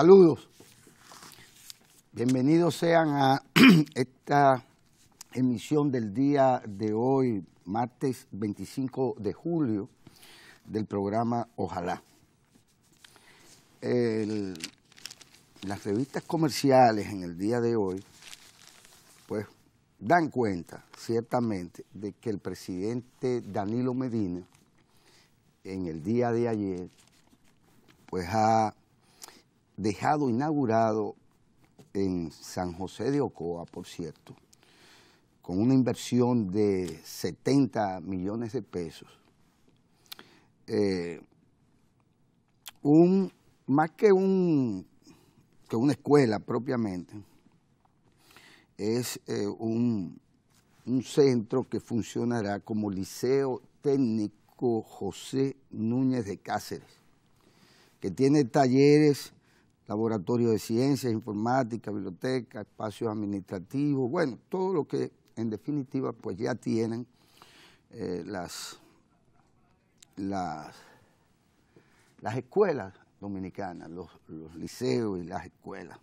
Saludos. Bienvenidos sean a esta emisión del día de hoy, martes 25 de julio, del programa Ojalá. las revistas comerciales en el día de hoy, pues dan cuenta ciertamente de que el presidente Danilo Medina en el día de ayer, pues ha dejado inaugurado en San José de Ocoa, por cierto, con una inversión de 70 millones de pesos, eh, un, más que, un, una escuela propiamente, es eh, un, un centro que funcionará como Liceo Técnico José Núñez de Cáceres, que tiene talleres laboratorio de ciencias, informática, biblioteca, espacios administrativos, bueno, todo lo que en definitiva pues ya tienen eh, las, las, las, escuelas dominicanas, los, liceos y las escuelas.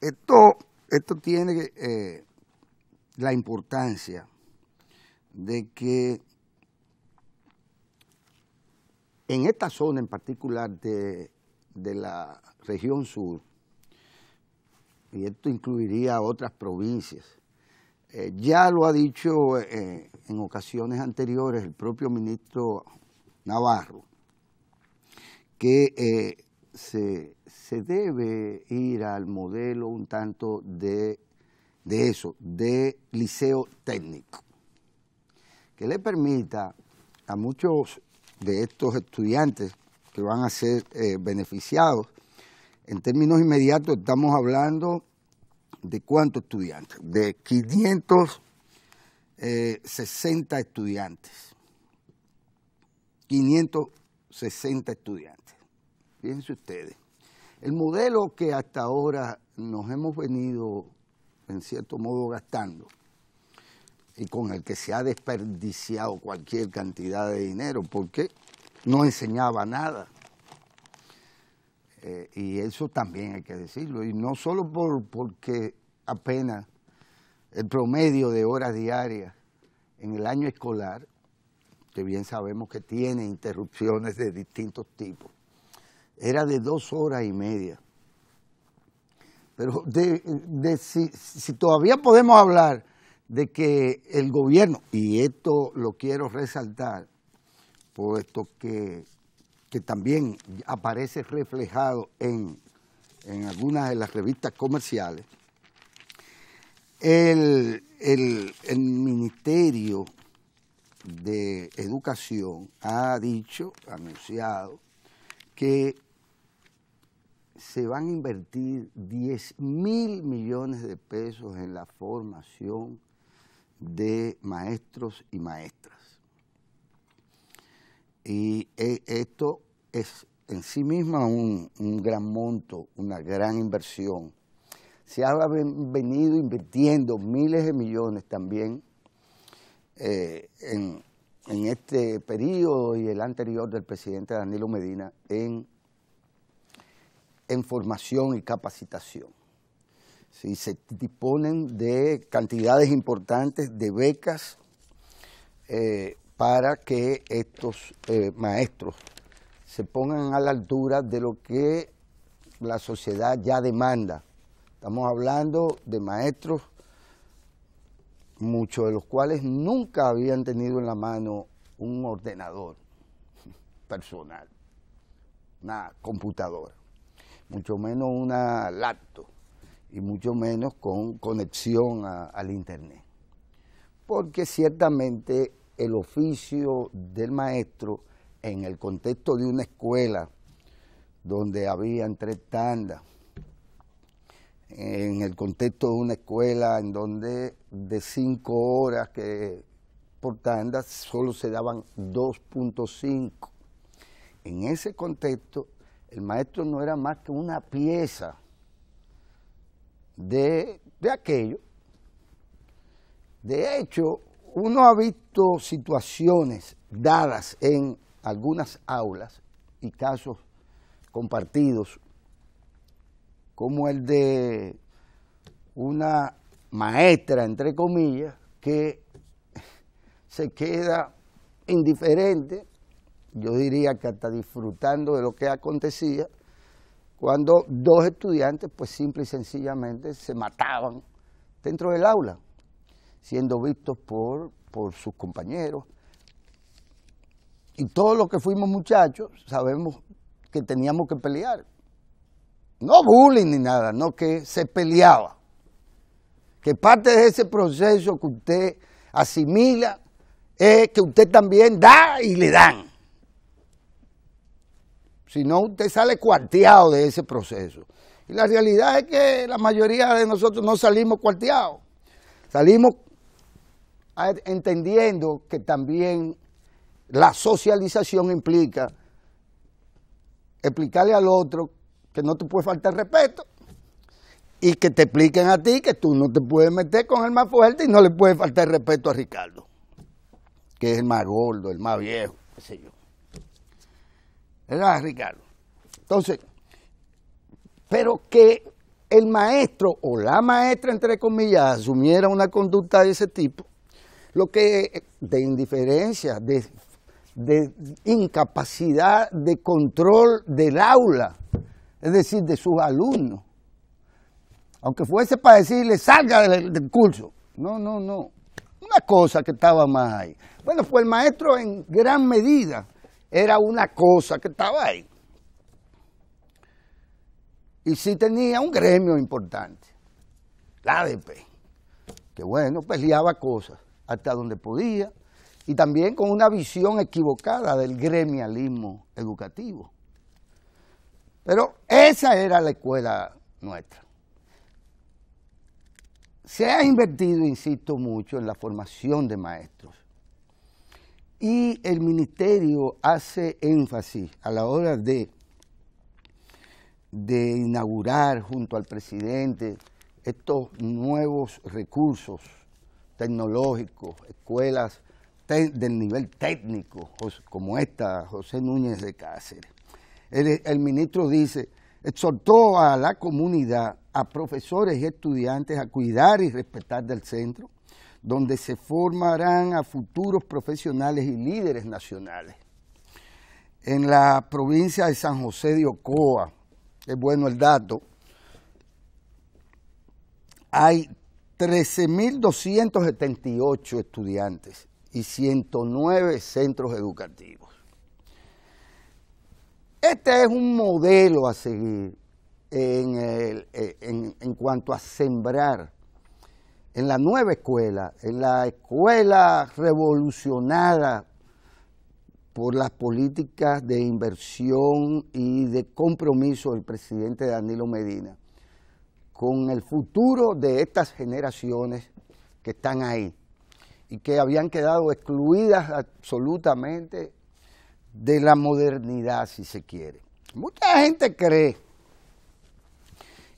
Esto, esto tiene eh, la importancia de que en esta zona en particular de la región sur, y esto incluiría otras provincias. Eh, ya lo ha dicho eh, en ocasiones anteriores el propio ministro Navarro, que eh, se, debe ir al modelo un tanto de, de eso, de liceo técnico, que le permita a muchos de estos estudiantes que van a ser beneficiados en términos inmediatos estamos hablando de cuántos estudiantes, de 560 eh, estudiantes. 560 estudiantes. Fíjense ustedes. El modelo que hasta ahora nos hemos venido, en cierto modo, gastando y con el que se ha desperdiciado cualquier cantidad de dinero, porque no enseñaba nada. Eh, y eso también hay que decirlo. Y no solo porque apenas el promedio de horas diarias en el año escolar, que bien sabemos que tiene interrupciones de distintos tipos, era de dos horas y media. Pero si todavía podemos hablar de que el gobierno, y esto lo quiero resaltar, puesto que que también aparece reflejado en, algunas de las revistas comerciales, el, el Ministerio de Educación ha dicho, anunciado, que se van a invertir 10 mil millones de pesos en la formación de maestros y maestras. Y e, esto es en sí misma un, gran monto, una gran inversión. Se ha venido invirtiendo miles de millones también eh, en, este periodo y el anterior del presidente Danilo Medina en, formación y capacitación. si se disponen de cantidades importantes de becas eh, para que estos eh, maestros se pongan a la altura de lo que la sociedad ya demanda. Estamos hablando de maestros, muchos de los cuales nunca habían tenido en la mano un ordenador personal, una computadora, mucho menos una laptop y mucho menos con conexión al Internet. Porque ciertamente el oficio del maestro en el contexto de una escuela donde había tres tandas, en el contexto de una escuela en donde de cinco horas que por tanda solo se daban 2.5. En ese contexto, el maestro no era más que una pieza de, de aquello. De hecho, uno ha visto situaciones dadas en algunas aulas y casos compartidos, como el de una maestra, entre comillas, que se queda indiferente, yo diría que hasta disfrutando de lo que acontecía, cuando dos estudiantes pues simple y sencillamente se mataban dentro del aula siendo vistos por, por sus compañeros. Y todos los que fuimos muchachos sabemos que teníamos que pelear. No bullying ni nada, no que se peleaba. Que parte de ese proceso que usted asimila es que usted también da y le dan. Si no, usted sale cuarteado de ese proceso. Y la realidad es que la mayoría de nosotros no salimos cuarteados. Salimos entendiendo que también la socialización implica explicarle al otro que no te puede faltar respeto y que te expliquen a ti que tú no te puedes meter con el más fuerte y no le puede faltar respeto a Ricardo, que es el más gordo, el más viejo, qué yo. ¿Verdad, Ricardo? Entonces, pero que el maestro o la maestra, entre comillas, asumiera una conducta de ese tipo, lo que de indiferencia, de, incapacidad de control del aula, es decir, de sus alumnos. Aunque fuese para decirle, salga del, curso. No, no, no. Una cosa que estaba más ahí. Bueno, pues el maestro en gran medida era una cosa que estaba ahí. Y sí tenía un gremio importante, la ADP, que bueno, peleaba pues cosas hasta donde podía, y también con una visión equivocada del gremialismo educativo. Pero esa era la escuela nuestra. Se ha invertido, insisto, mucho en la formación de maestros. Y el ministerio hace énfasis a la hora de, de inaugurar junto al presidente estos nuevos recursos tecnológicos, escuelas del nivel técnico, como esta, José Núñez de Cáceres. El, ministro dice, exhortó a la comunidad, a profesores y estudiantes a cuidar y respetar del centro, donde se formarán a futuros profesionales y líderes nacionales. En la provincia de San José de Ocoa, es bueno el dato, hay 13.278 estudiantes y 109 centros educativos. Este es un modelo a seguir en, cuanto a sembrar en la nueva escuela, en la escuela revolucionada por las políticas de inversión y de compromiso del presidente Danilo Medina con el futuro de estas generaciones que están ahí y que habían quedado excluidas absolutamente de la modernidad, si se quiere. Mucha gente cree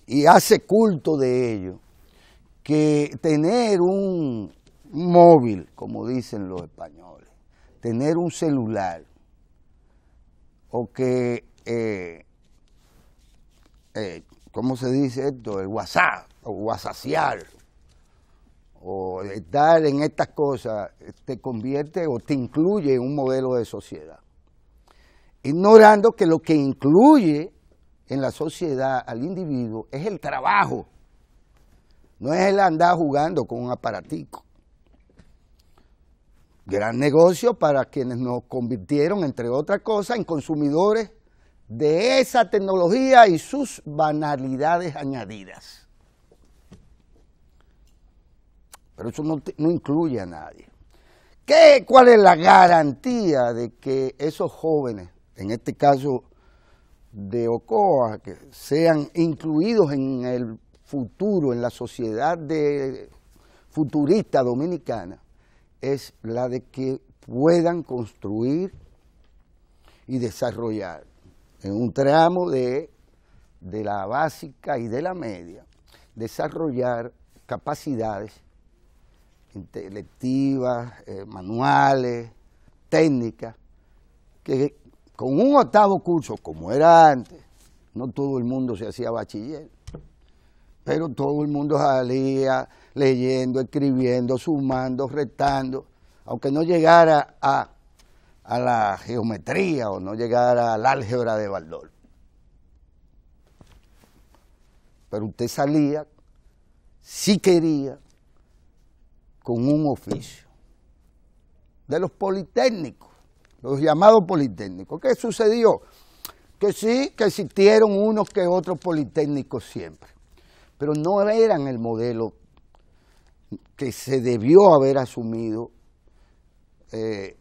y hace culto de ello, que tener un móvil, como dicen los españoles, tener un celular, o que eh, eh, ¿cómo se dice esto? El WhatsApp, o WhatsAppear, o estar en estas cosas, te convierte o te incluye en un modelo de sociedad. Ignorando que lo que incluye en la sociedad al individuo es el trabajo, no es el andar jugando con un aparatico. Gran negocio para quienes nos convirtieron, entre otras cosas, en consumidores de esa tecnología y sus banalidades añadidas. Pero eso no, incluye a nadie. ¿Qué, ¿Cuál es la garantía de que esos jóvenes, en este caso de Ocoa, que sean incluidos en el futuro, en la sociedad de, futurista dominicana, es la de que puedan construir y desarrollar en un tramo de, la básica y de la media, desarrollar capacidades intelectivas, eh, manuales, técnicas, que con un octavo curso, como era antes, no todo el mundo se hacía bachiller, pero todo el mundo salía leyendo, escribiendo, sumando, retando, aunque no llegara a a la geometría o no llegar al álgebra de Baldor. Pero usted salía, si quería, con un oficio de los politécnicos, los llamados politécnicos. ¿Qué sucedió? Que sí, que existieron unos que otros politécnicos siempre, pero no eran el modelo que se debió haber asumido eh,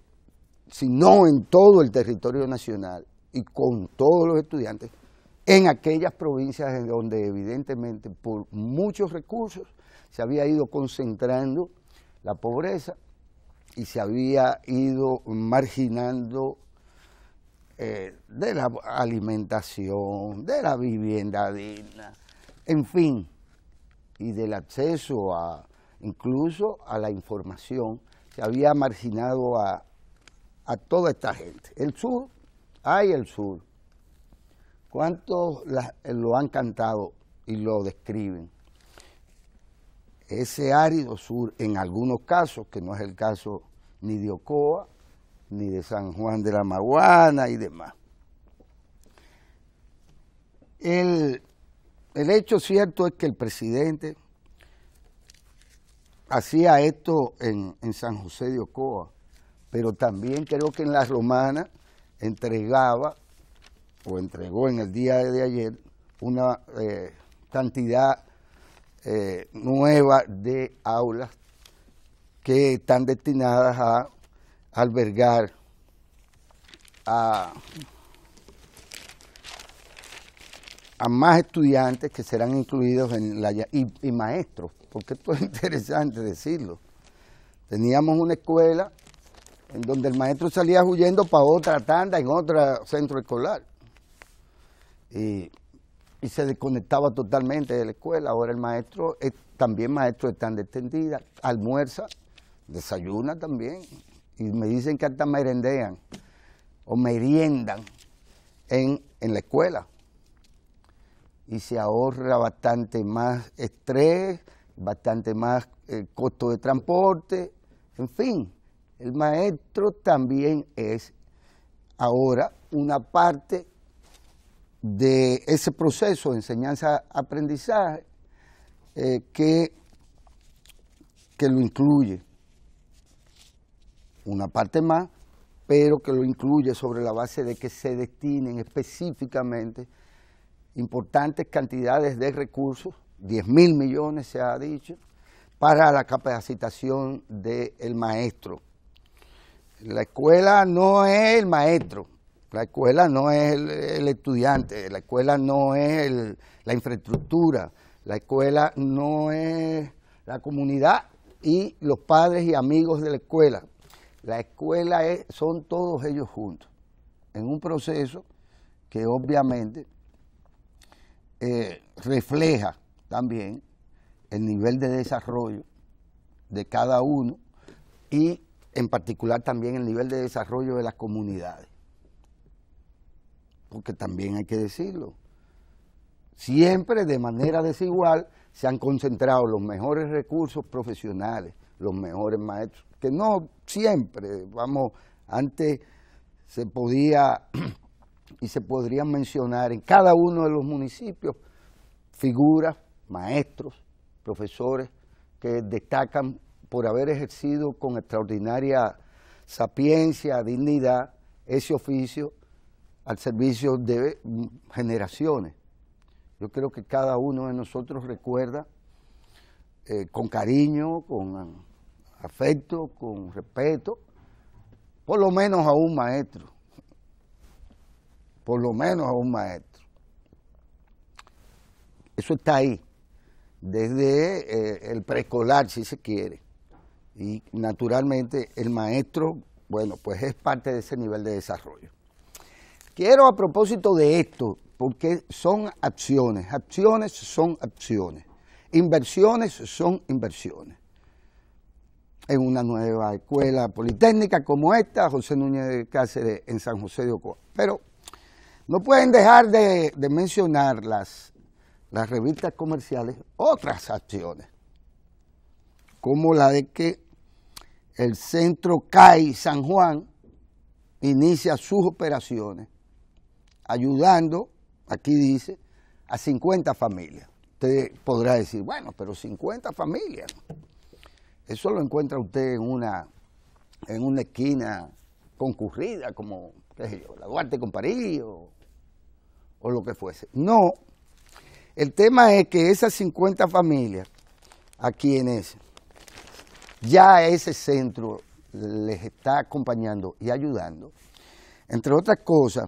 sino en todo el territorio nacional y con todos los estudiantes, en aquellas provincias en donde evidentemente por muchos recursos se había ido concentrando la pobreza y se había ido marginando eh, de la alimentación, de la vivienda digna, en fin, y del acceso a incluso a la información, se había marginado a, a toda esta gente. El sur, hay el sur. ¿Cuántos eh, lo han cantado y lo describen? Ese árido sur, en algunos casos, que no es el caso ni de Ocoa, ni de San Juan de la Maguana y demás. El, el hecho cierto es que el presidente hacía esto en, en San José de Ocoa, pero también creo que en la romana entregaba o entregó en el día de ayer una eh, cantidad eh, nueva de aulas que están destinadas a albergar a, más estudiantes que serán incluidos en la y, y maestros, porque esto es interesante decirlo. Teníamos una escuela en donde el maestro salía huyendo para otra tanda en otro centro escolar. Y, se desconectaba totalmente de la escuela. Ahora el maestro, es, también maestro de tanda extendida, almuerza, desayuna también. Y me dicen que hasta merendean o meriendan en, en la escuela. Y se ahorra bastante más estrés, bastante más eh, costo de transporte, en fin el maestro también es ahora una parte de ese proceso de enseñanza-aprendizaje eh, que, que lo incluye. Una parte más, pero que lo incluye sobre la base de que se destinen específicamente importantes cantidades de recursos, 10 mil millones se ha dicho, para la capacitación del maestro la escuela no es el maestro, la escuela no es el, estudiante, la escuela no es la infraestructura, la escuela no es la comunidad y los padres y amigos de la escuela. La escuela son todos ellos juntos, en un proceso que obviamente eh, refleja también el nivel de desarrollo de cada uno y en particular también el nivel de desarrollo de las comunidades. Porque también hay que decirlo, siempre de manera desigual se han concentrado los mejores recursos profesionales, los mejores maestros, que no siempre, vamos, antes se podía y se podrían mencionar en cada uno de los municipios figuras, maestros, profesores que destacan por haber ejercido con extraordinaria sapiencia, dignidad, ese oficio al servicio de generaciones. Yo creo que cada uno de nosotros recuerda eh, con cariño, con afecto, con respeto, por lo menos a un maestro, por lo menos a un maestro. Eso está ahí, desde eh, el preescolar, si se quiere. Y naturalmente el maestro, bueno, pues es parte de ese nivel de desarrollo. Quiero a propósito de esto, porque son acciones, acciones son acciones, inversiones son inversiones. En una nueva escuela politécnica como esta, José Núñez de Cáceres en San José de Ocoa. Pero no pueden dejar de, de mencionar las revistas comerciales, otras acciones como la de que el centro CAI San Juan inicia sus operaciones, ayudando, aquí dice, a 50 familias. Usted podrá decir, bueno, pero 50 familias. Eso lo encuentra usted en una, en una esquina concurrida, como la Duarte con París o, o lo que fuese. No, el tema es que esas 50 familias a quienes ya ese centro les está acompañando y ayudando. Entre otras cosas,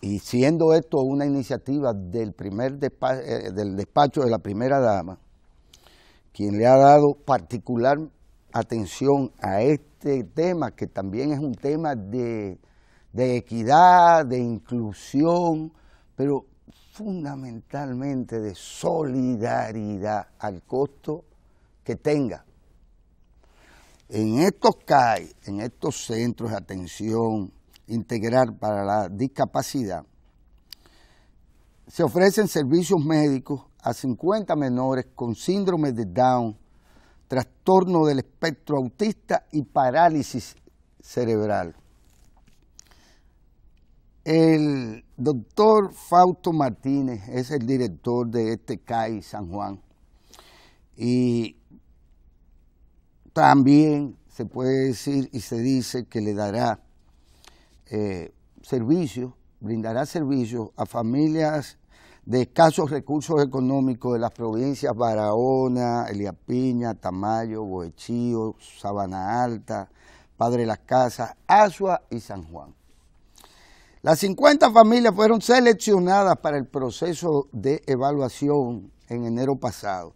y siendo esto una iniciativa del, primer despacho, eh, del despacho de la primera dama, quien le ha dado particular atención a este tema, que también es un tema de, de equidad, de inclusión, pero fundamentalmente de solidaridad al costo que tenga. En estos CAI, en estos centros de atención integral para la discapacidad, se ofrecen servicios médicos a 50 menores con síndrome de Down, trastorno del espectro autista y parálisis cerebral. El doctor Fausto Martínez es el director de este CAI San Juan y también se puede decir y se dice que le dará eh, servicio, servicios, brindará servicios a familias de escasos recursos económicos de las provincias Barahona, Eliapiña, Tamayo, Boechío, Sabana Alta, Padre Las Casas, Asua y San Juan. Las 50 familias fueron seleccionadas para el proceso de evaluación en enero pasado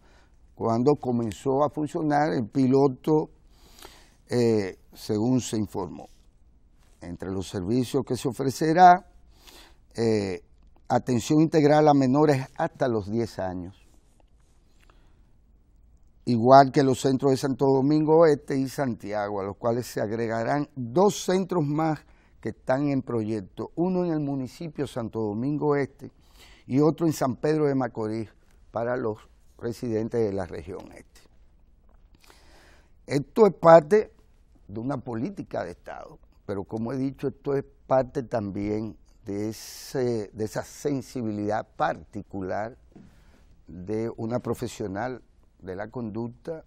cuando comenzó a funcionar el piloto, eh, según se informó, entre los servicios que se ofrecerá, eh, atención integral a menores hasta los 10 años, igual que los centros de Santo Domingo Este y Santiago, a los cuales se agregarán dos centros más que están en proyecto, uno en el municipio Santo Domingo Este y otro en San Pedro de Macorís para los Presidente de la región este. Esto es parte de una política de Estado, pero como he dicho, esto es parte también de, ese, de esa sensibilidad particular de una profesional de la conducta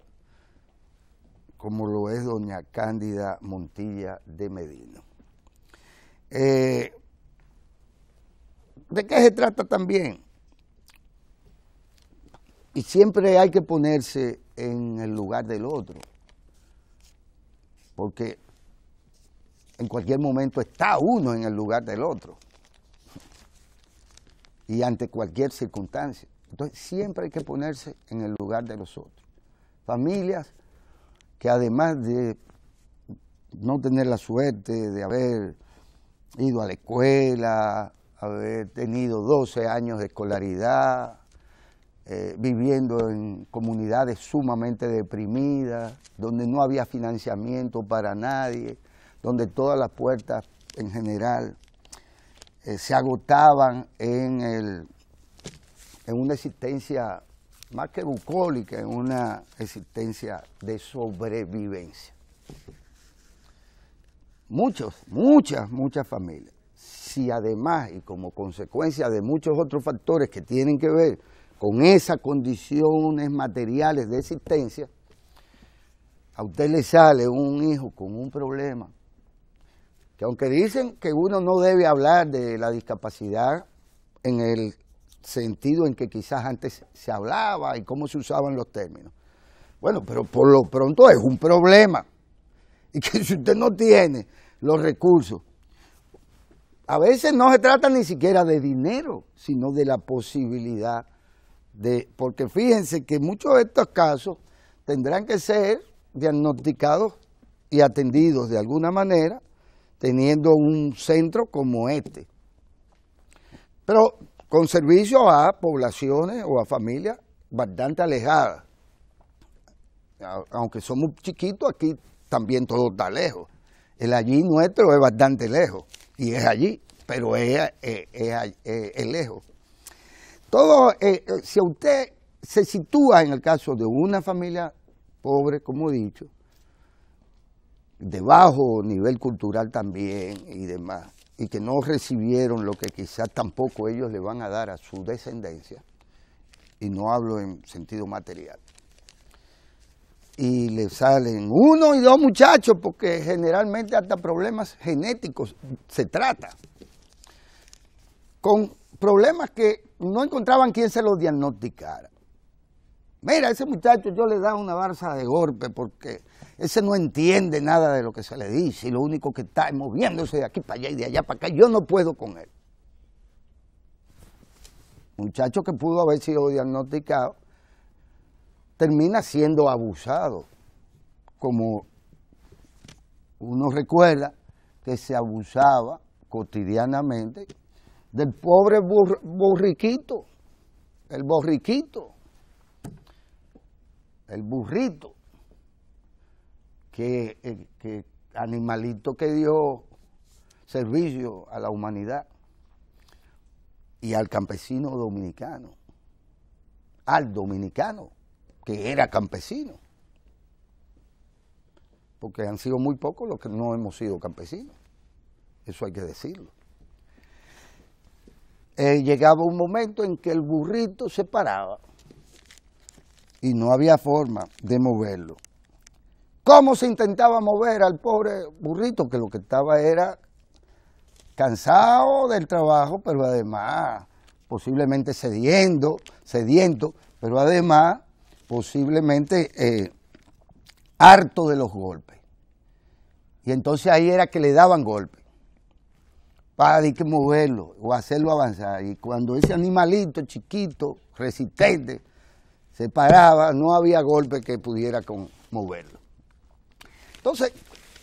como lo es doña Cándida Montilla de Medina. Eh, ¿De qué se trata también? Y siempre hay que ponerse en el lugar del otro, porque en cualquier momento está uno en el lugar del otro y ante cualquier circunstancia. Entonces siempre hay que ponerse en el lugar de los otros. Familias que además de no tener la suerte de haber ido a la escuela, haber tenido 12 años de escolaridad, eh, viviendo en comunidades sumamente deprimidas, donde no había financiamiento para nadie, donde todas las puertas en general eh, se agotaban en, en una existencia más que bucólica, en una existencia de sobrevivencia. Muchos, muchas, muchas familias. Si además y como consecuencia de muchos otros factores que tienen que ver con esas condiciones materiales de existencia, a usted le sale un hijo con un problema, que aunque dicen que uno no debe hablar de la discapacidad en el sentido en que quizás antes se hablaba y cómo se usaban los términos. Bueno, pero por lo pronto es un problema. Y que si usted no tiene los recursos, a veces no se trata ni siquiera de dinero, sino de la posibilidad porque fíjense que muchos de estos casos tendrán que ser diagnosticados y atendidos de alguna manera, teniendo un centro como este. Pero con servicio a poblaciones o a familias bastante alejadas. Aunque somos chiquitos, aquí también todo está lejos. El allí nuestro es bastante lejos y es allí, pero es, es, es lejos. Todo, eh, eh, si usted se sitúa en el caso de una familia pobre, como he dicho, de bajo nivel cultural también y demás, y que no recibieron lo que quizás tampoco ellos le van a dar a su descendencia, y no hablo en sentido material. Y le salen uno y dos muchachos, porque generalmente hasta problemas genéticos se trata, con problemas que no encontraban quien se lo diagnosticara. Mira, ese muchacho yo le daba una barza de golpe porque ese no entiende nada de lo que se le dice y lo único que está es moviéndose de aquí para allá y de allá para acá. Yo no puedo con él. Muchacho que pudo haber sido diagnosticado termina siendo abusado, como uno recuerda que se abusaba cotidianamente del pobre borriquito, burriquito, el borriquito, el burrito, eh, que animalito que dio servicio a la humanidad y al campesino dominicano, al dominicano que era campesino, porque han sido muy pocos los que no hemos sido campesinos, eso hay que decirlo. Eh, llegaba un momento en que el burrito se paraba y no había forma de moverlo. ¿Cómo se intentaba mover al pobre burrito que lo que estaba era cansado del trabajo, pero además posiblemente cediendo, sediento, pero además posiblemente eh, harto de los golpes. Y entonces ahí era que le daban golpes. Para que moverlo o hacerlo avanzar. Y cuando ese animalito chiquito, resistente, se paraba, no había golpe que pudiera moverlo. Entonces,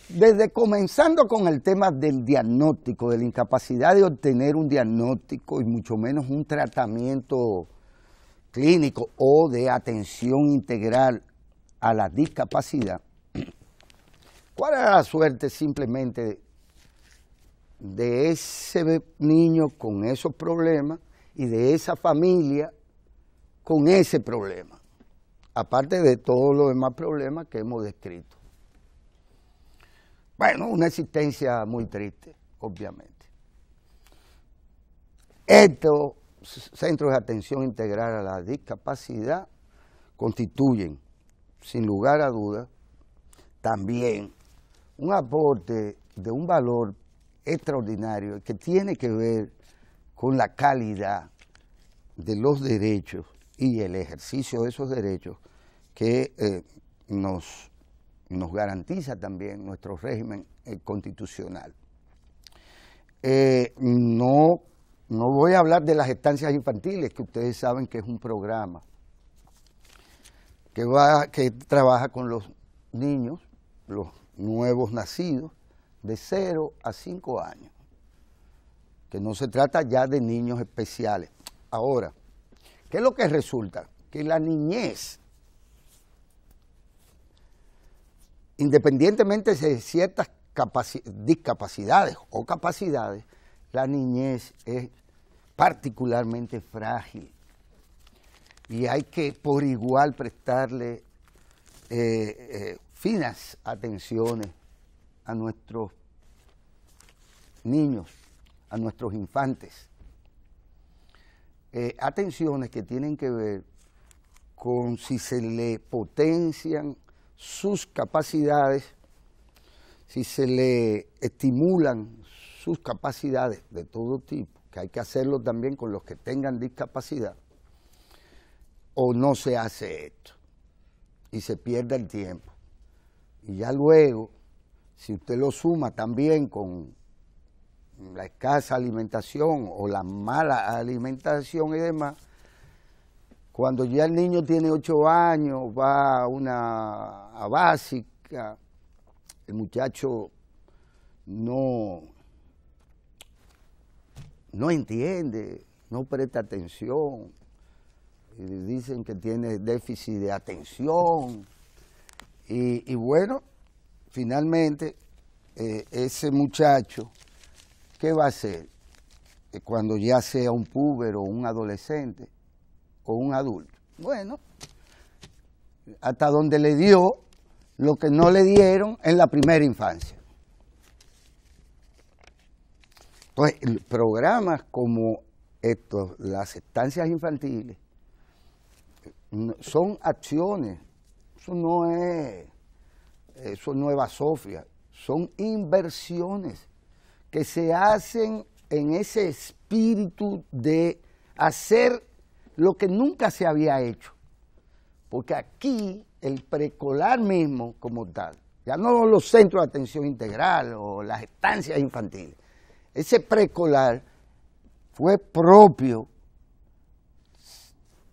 desde comenzando con el tema del diagnóstico, de la incapacidad de obtener un diagnóstico y mucho menos un tratamiento clínico o de atención integral a la discapacidad, ¿cuál era la suerte simplemente de ese niño con esos problemas y de esa familia con ese problema, aparte de todos los demás problemas que hemos descrito. Bueno, una existencia muy triste, obviamente. Estos centros de atención integral a la discapacidad constituyen, sin lugar a dudas, también un aporte de un valor extraordinario que tiene que ver con la calidad de los derechos y el ejercicio de esos derechos que eh, nos, nos, garantiza también nuestro régimen eh, constitucional. Eh, no, no voy a hablar de las estancias infantiles, que ustedes saben que es un programa que, va, que trabaja con los niños, los nuevos nacidos, de 0 a 5 años, que no se trata ya de niños especiales. Ahora, ¿qué es lo que resulta? Que la niñez, independientemente de ciertas discapacidades o capacidades, la niñez es particularmente frágil y hay que por igual prestarle eh, eh, finas atenciones a nuestros niños, a nuestros infantes. Eh, atenciones que tienen que ver con si se le potencian sus capacidades, si se le estimulan sus capacidades de todo tipo, que hay que hacerlo también con los que tengan discapacidad, o no se hace esto y se pierde el tiempo. Y ya luego si usted lo suma también con la escasa alimentación o la mala alimentación y demás, cuando ya el niño tiene ocho años, va a una básica, el muchacho no, no entiende, no presta atención, y dicen que tiene déficit de atención, y bueno, finalmente eh, ese muchacho, ¿qué va a hacer eh, cuando ya sea un púber un adolescente o un adulto? Bueno, hasta donde le dio lo que no le dieron en la primera infancia. Entonces, pues, programas como estos, las estancias infantiles, eh, son acciones, eso no es eso Nueva Sofía, son inversiones que se hacen en ese espíritu de hacer lo que nunca se había hecho. Porque aquí el precolar mismo como tal, ya no los centros de atención integral o las estancias infantiles, ese precolar fue propio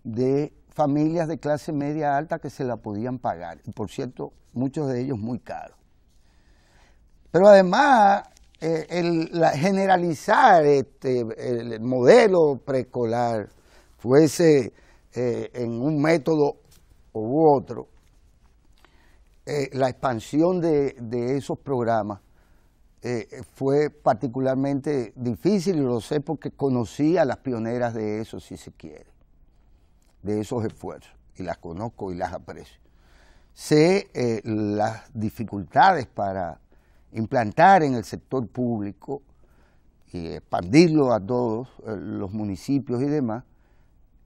de familias de clase media alta que se la podían pagar, y por cierto, muchos de ellos muy caros. Pero además, eh, el, generalizar este, el modelo preescolar, fuese eh, en un método u otro, eh, la expansión de, esos programas fue particularmente difícil, y lo sé porque conocí a las pioneras de eso, si se quiere de esos esfuerzos y las conozco y las aprecio. Sé eh, las dificultades para implantar en el sector público y expandirlo a todos eh, los municipios y demás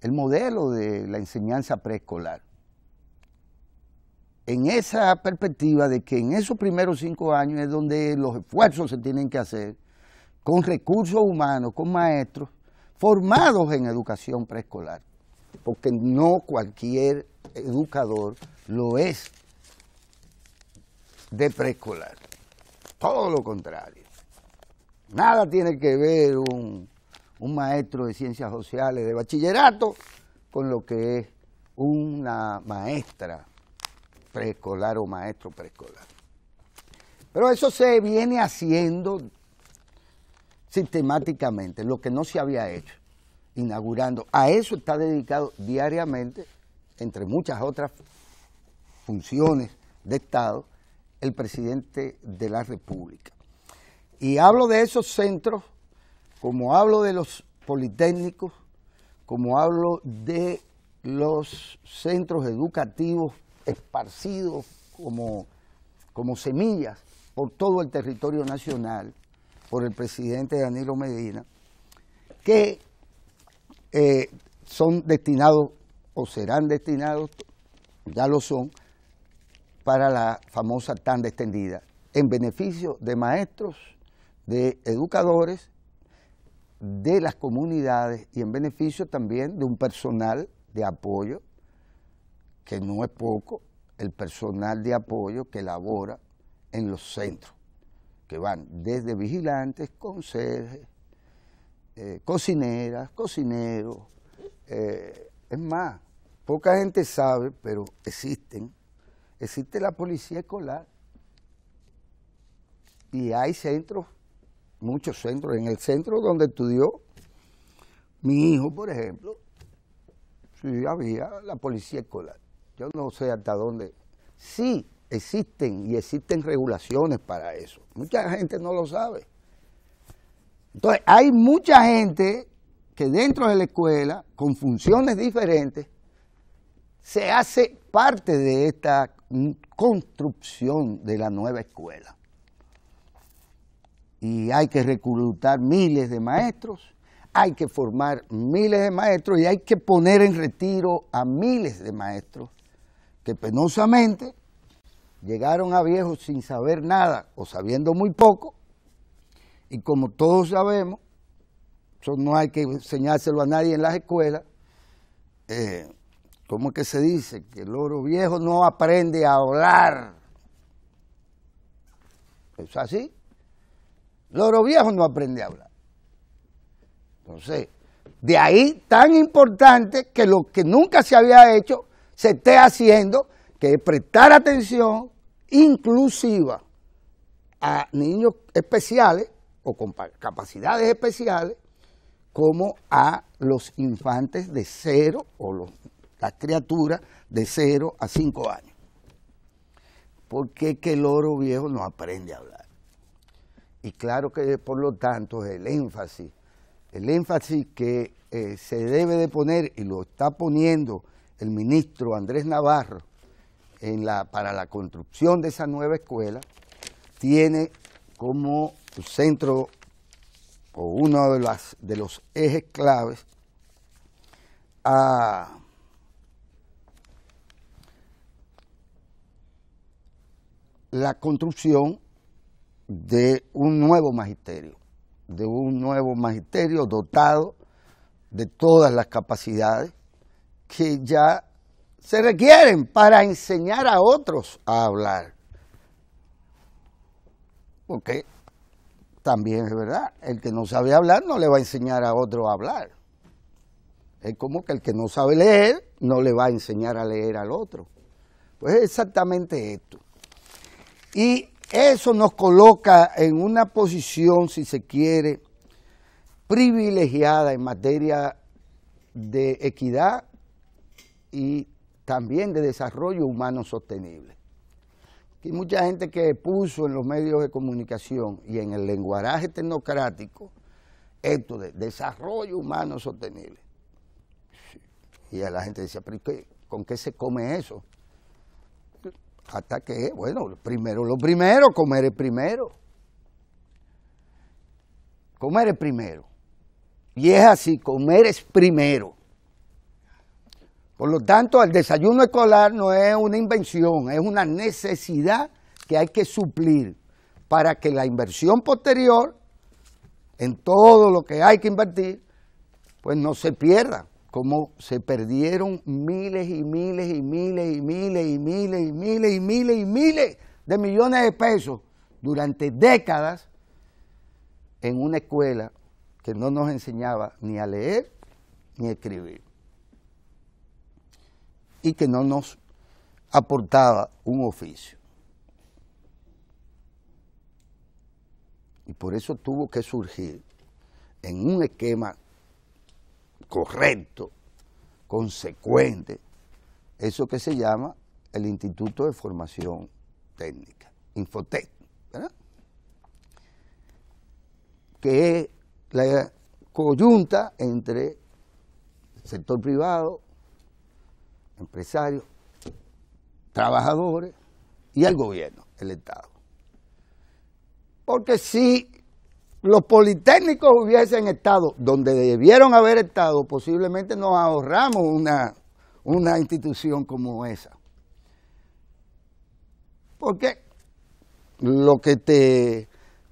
el modelo de la enseñanza preescolar. En esa perspectiva de que en esos primeros cinco años es donde los esfuerzos se tienen que hacer con recursos humanos, con maestros formados en educación preescolar porque no cualquier educador lo es de preescolar. Todo lo contrario. Nada tiene que ver un, maestro de ciencias sociales de bachillerato con lo que es una maestra preescolar o maestro preescolar. Pero eso se viene haciendo sistemáticamente, lo que no se había hecho inaugurando. A eso está dedicado diariamente, entre muchas otras funciones de Estado, el presidente de la República. Y hablo de esos centros, como hablo de los politécnicos, como hablo de los centros educativos esparcidos como, como semillas por todo el territorio nacional, por el presidente Danilo Medina, que eh, son destinados o serán destinados, ya lo son, para la famosa tan extendida, en beneficio de maestros, de educadores, de las comunidades y en beneficio también de un personal de apoyo, que no es poco, el personal de apoyo que labora en los centros, que van desde vigilantes, conserjes, eh, cocineras, cocineros. Eh, es más, poca gente sabe, pero existen. Existe la policía escolar y hay centros, muchos centros. En el centro donde estudió mi hijo, por ejemplo, sí había la policía escolar. Yo no sé hasta dónde. Sí, existen y existen regulaciones para eso. Mucha gente no lo sabe. Entonces, hay mucha gente que dentro de la escuela, con funciones diferentes, se hace parte de esta construcción de la nueva escuela. Y hay que reclutar miles de maestros, hay que formar miles de maestros y hay que poner en retiro a miles de maestros que penosamente llegaron a viejos sin saber nada o sabiendo muy poco y como todos sabemos, eso no hay que enseñárselo a nadie en las escuelas, como eh, ¿cómo es que se dice? Que el oro viejo no aprende a hablar. Es así. El oro viejo no aprende a hablar. Entonces, de ahí tan importante que lo que nunca se había hecho se esté haciendo, que es prestar atención inclusiva a niños especiales con capacidades especiales, como a los infantes de cero o las criaturas de cero a cinco años. porque qué que el oro viejo no aprende a hablar? Y claro que por lo tanto el énfasis, el énfasis que eh, se debe de poner y lo está poniendo el ministro Andrés Navarro para la construcción de esa nueva escuela, tiene como el centro o uno de, las, de los ejes claves a, la construcción de un nuevo magisterio, de un nuevo magisterio dotado de todas las capacidades que ya se requieren para enseñar a otros a hablar. Porque también es verdad. El que no sabe hablar no le va a enseñar a otro a hablar. Es como que el que no sabe leer no le va a enseñar a leer al otro. Pues es exactamente esto. Y eso nos coloca en una posición, si se quiere, privilegiada en materia de equidad y también de desarrollo humano sostenible. Hay mucha gente que puso en los medios de comunicación y en el lenguaraje tecnocrático esto de desarrollo humano sostenible. Y a la gente decía, ¿pero qué, ¿con qué se come eso? Hasta que, bueno, primero lo primero, comer es primero. Comer es primero. Y es así, comer es primero. Por lo tanto, el desayuno escolar no es una invención, es una necesidad que hay que suplir para que la inversión posterior en todo lo que hay que invertir, pues no se pierda, como se perdieron miles y miles y miles y miles y miles y miles y miles y miles de millones de pesos durante décadas en una escuela que no nos enseñaba ni a leer ni a escribir y que no nos aportaba un oficio. Y por eso tuvo que surgir en un esquema correcto, consecuente, eso que se llama el Instituto de Formación Técnica, Infotec, ¿verdad? que es la coyunta entre sector privado empresarios, trabajadores y el gobierno, el Estado. Porque si los politécnicos hubiesen estado donde debieron haber estado, posiblemente nos ahorramos una, institución como esa. Porque lo que te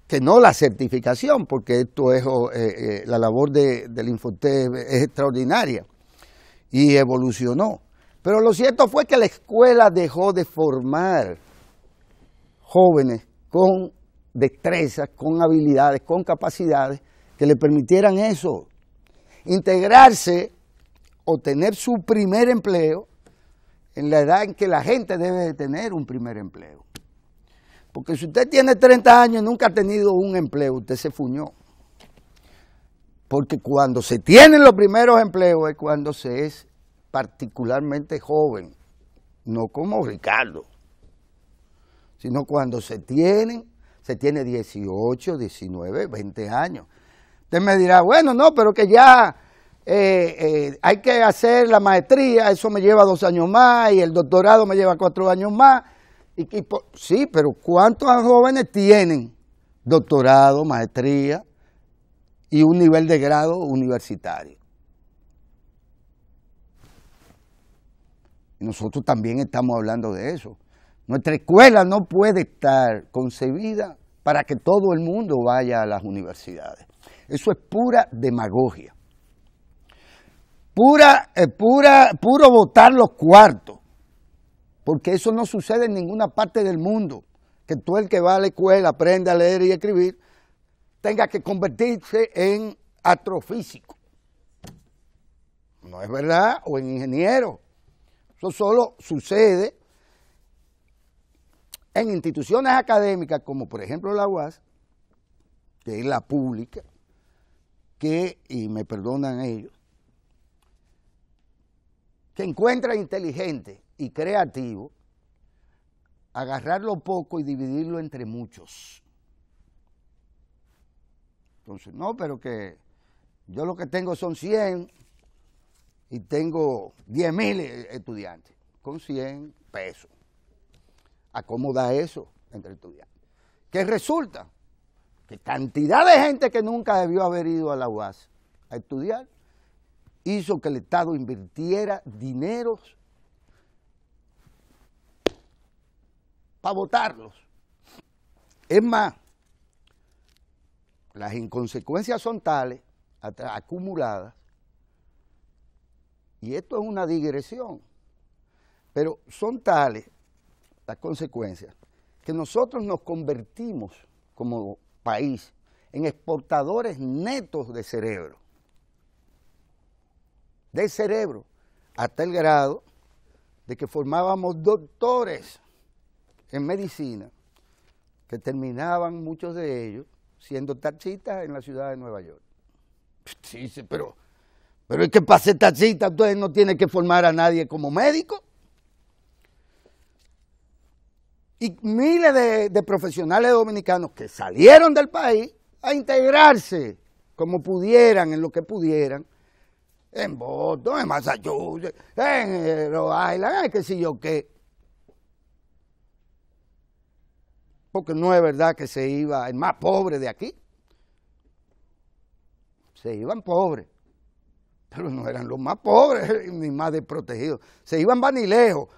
que no la certificación, porque esto es eh, eh, la labor del Infotec es extraordinaria y evolucionó. Pero lo cierto fue que la escuela dejó de formar jóvenes con destrezas, con habilidades, con capacidades que le permitieran eso, integrarse o tener su primer empleo en la edad en que la gente debe de tener un primer empleo. Porque si usted tiene 30 años y nunca ha tenido un empleo, usted se fuñó. Porque cuando se tienen los primeros empleos es cuando se es particularmente joven, no como Ricardo, sino cuando se tienen, se tiene 18, 19, 20 años. Usted me dirá, bueno, no, pero que ya eh, eh, hay que hacer la maestría, eso me lleva dos años más y el doctorado me lleva cuatro años más. sí, pero ¿cuántos jóvenes tienen doctorado, maestría y un nivel de grado universitario? Y nosotros también estamos hablando de eso. Nuestra escuela no puede estar concebida para que todo el mundo vaya a las universidades. Eso es pura demagogia. Pura, eh, pura, puro votar los cuartos. Porque eso no sucede en ninguna parte del mundo. Que tú el que va a la escuela, aprende a leer y escribir, tenga que convertirse en astrofísico. No es verdad, o en ingeniero eso solo sucede en instituciones académicas como por ejemplo la UAS, que es la pública, que, y me perdonan ellos, que encuentra inteligente y creativo agarrarlo poco y dividirlo entre muchos. Entonces, no, pero que yo lo que tengo son 100, y tengo 10.000 mil eh, estudiantes con 100 pesos. Acomoda eso entre estudiantes. Que resulta? Que cantidad de gente que nunca debió haber ido a la UAS a estudiar hizo que el Estado invirtiera dineros para votarlos. Es más, las inconsecuencias son tales, acumuladas, y esto es una digresión, pero son tales las consecuencias que nosotros nos convertimos como país en exportadores netos de cerebro, de cerebro, hasta el grado de que formábamos doctores en medicina, que terminaban muchos de ellos siendo taxistas en la ciudad de Nueva York. Sí, sí pero pero es que ser taxista, entonces no tiene que formar a nadie como médico. Y miles de, profesionales dominicanos que salieron del país a integrarse como pudieran, en lo que pudieran, en Boston, en Massachusetts, en eh, Rhode Island, qué sé yo qué. Porque no es verdad que se iba el más pobre de aquí. Se iban pobres pero no eran los más pobres ni más desprotegidos. Se iban vanilejos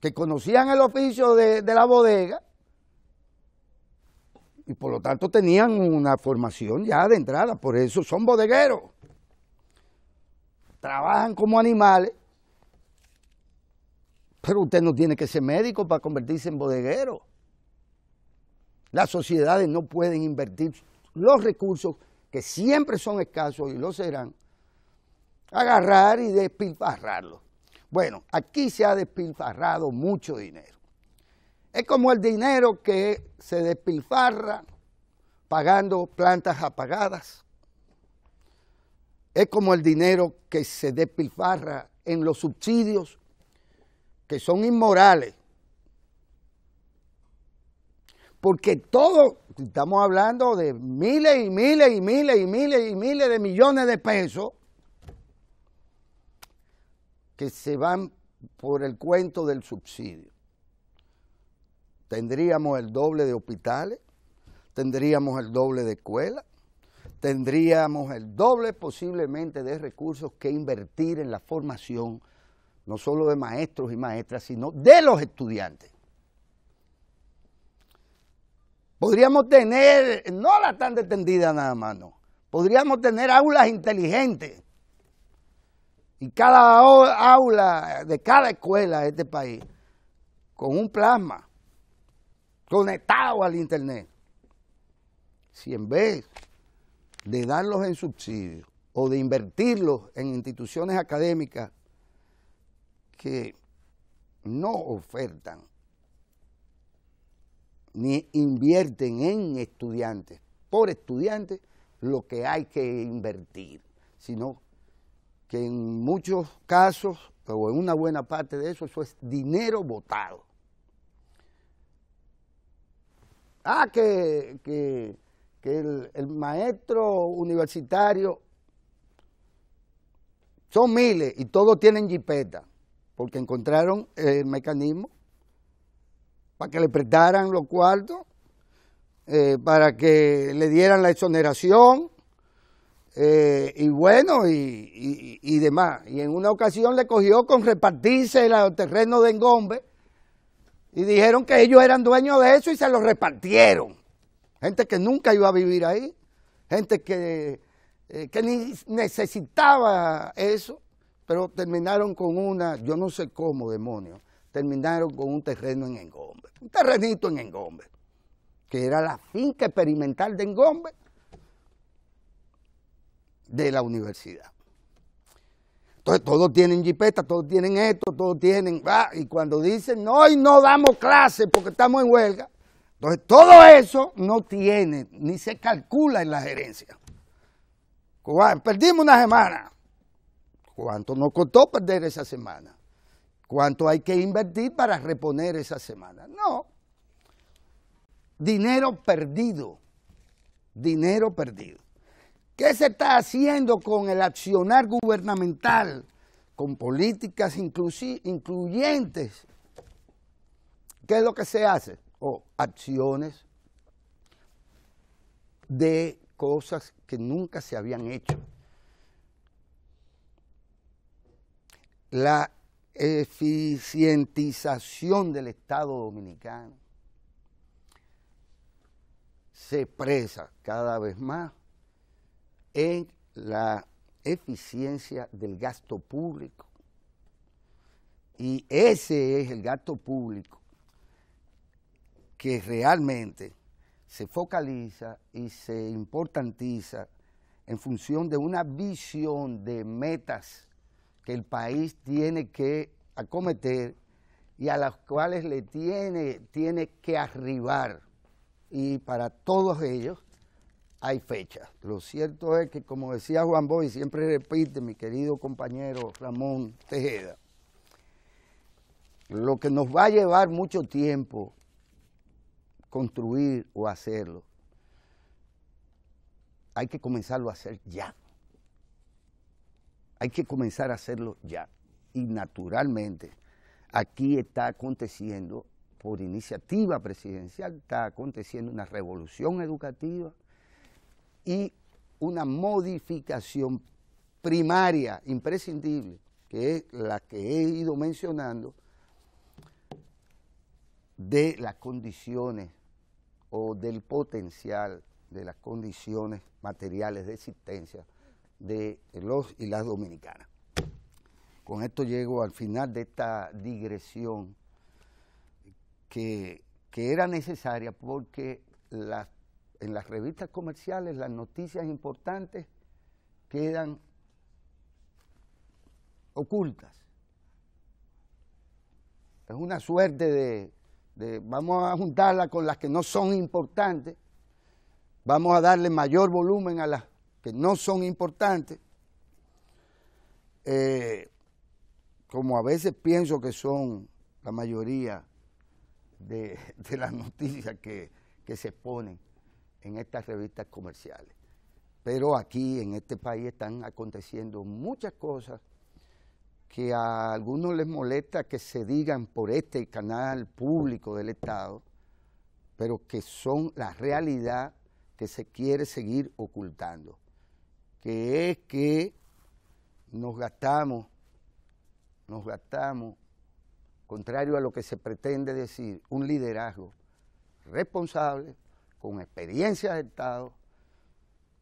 que conocían el oficio de, de la bodega y por lo tanto tenían una formación ya de entrada, por eso son bodegueros. Trabajan como animales, pero usted no tiene que ser médico para convertirse en bodeguero. Las sociedades no pueden invertir los recursos que siempre son escasos y lo serán agarrar y despilfarrarlo. Bueno, aquí se ha despilfarrado mucho dinero. Es como el dinero que se despilfarra pagando plantas apagadas. Es como el dinero que se despilfarra en los subsidios que son inmorales. Porque todo, estamos hablando de miles y miles y miles y miles y miles de millones de pesos que se van por el cuento del subsidio. Tendríamos el doble de hospitales, tendríamos el doble de escuelas, tendríamos el doble posiblemente de recursos que invertir en la formación, no solo de maestros y maestras, sino de los estudiantes. Podríamos tener, no la tan detendida nada más, Podríamos tener aulas inteligentes y cada aula de cada escuela de este país, con un plasma, conectado al Internet. Si en vez de darlos en subsidios o de invertirlos en instituciones académicas que no ofertan ni invierten en estudiantes, por estudiantes, lo que hay que invertir, sino que en muchos casos, o en una buena parte de eso, eso es dinero votado. Ah, que, que, el, maestro universitario son miles y todos tienen jipeta, porque encontraron el mecanismo para que le prestaran los cuartos, eh, para que le dieran la exoneración, eh, y bueno, y, demás. Y en una ocasión le cogió con repartirse el terreno de Engombe y dijeron que ellos eran dueños de eso y se lo repartieron. Gente que nunca iba a vivir ahí, gente que, eh, que ni necesitaba eso, pero terminaron con una, yo no sé cómo, demonio, terminaron con un terreno en Engombe, un terrenito en Engombe, que era la finca experimental de Engombe de la universidad. Entonces todos tienen jipeta, todos tienen esto, todos tienen... y cuando dicen, no, y no damos clase. porque estamos en huelga, entonces todo eso no tiene, ni se calcula en la gerencia. Perdimos una semana. ¿Cuánto nos costó perder esa semana? ¿Cuánto hay que invertir para reponer esa semana? No. Dinero perdido. Dinero perdido. ¿Qué se está haciendo con el accionar gubernamental, con políticas incluyentes? ¿Qué es lo que se hace? O acciones de cosas que nunca se habían hecho. La eficientización del Estado dominicano se expresa cada vez más en la eficiencia del gasto público. Y ese es el gasto público que realmente se focaliza y se importantiza en función de una visión de metas que el país tiene que acometer y a las cuales le tiene, tiene que arribar. Y para todos ellos hay fecha. Lo cierto es que, como decía Juan Boy, siempre repite mi querido compañero Ramón Tejeda, lo que nos va a llevar mucho tiempo construir o hacerlo, hay que comenzarlo a hacer ya. Hay que comenzar a hacerlo ya. Y naturalmente, aquí está aconteciendo, por iniciativa presidencial, está aconteciendo una revolución educativa y una modificación primaria, imprescindible, que es la que he ido mencionando, de las condiciones o del potencial de las condiciones materiales de existencia de los y las dominicanas. Con esto llego al final de esta digresión que, era necesaria porque las en las revistas comerciales las noticias importantes quedan ocultas. Es una suerte de, vamos a juntarlas con las que no son importantes, vamos a darle mayor volumen a las que no son importantes, eh, como a veces pienso que son la mayoría de, las noticias que, que se ponen en estas revistas comerciales. Pero aquí en este país están aconteciendo muchas cosas que a algunos les molesta que se digan por este canal público del Estado, pero que son la realidad que se quiere seguir ocultando, que es que nos gastamos, nos gastamos, contrario a lo que se pretende decir, un liderazgo responsable, con experiencia de Estado,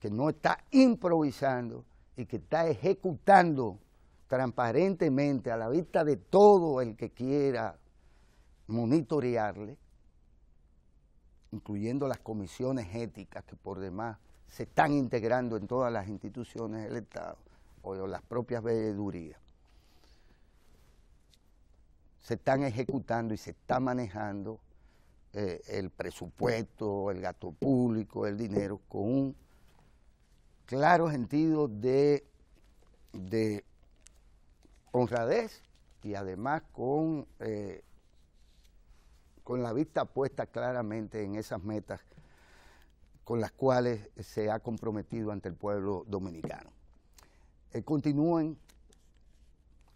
que no está improvisando y que está ejecutando transparentemente a la vista de todo el que quiera monitorearle, incluyendo las comisiones éticas que por demás se están integrando en todas las instituciones del Estado o las propias veedurías. Se están ejecutando y se está manejando eh, el presupuesto, el gasto público, el dinero, con un claro sentido de, de honradez y además con, eh, con la vista puesta claramente en esas metas con las cuales se ha comprometido ante el pueblo dominicano. Eh, continúen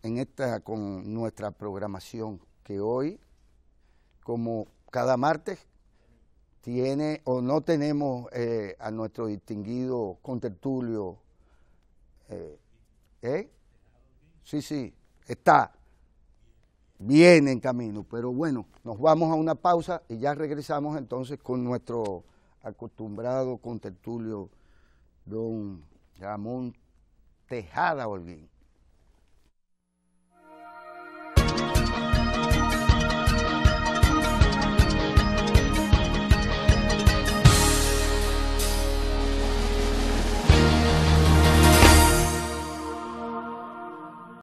en esta, con nuestra programación que hoy, como cada martes tiene o no tenemos eh, a nuestro distinguido contertulio. Eh, eh, Sí, sí, está bien en camino, pero bueno, nos vamos a una pausa y ya regresamos entonces con nuestro acostumbrado contertulio, don Ramón Tejada Olguín.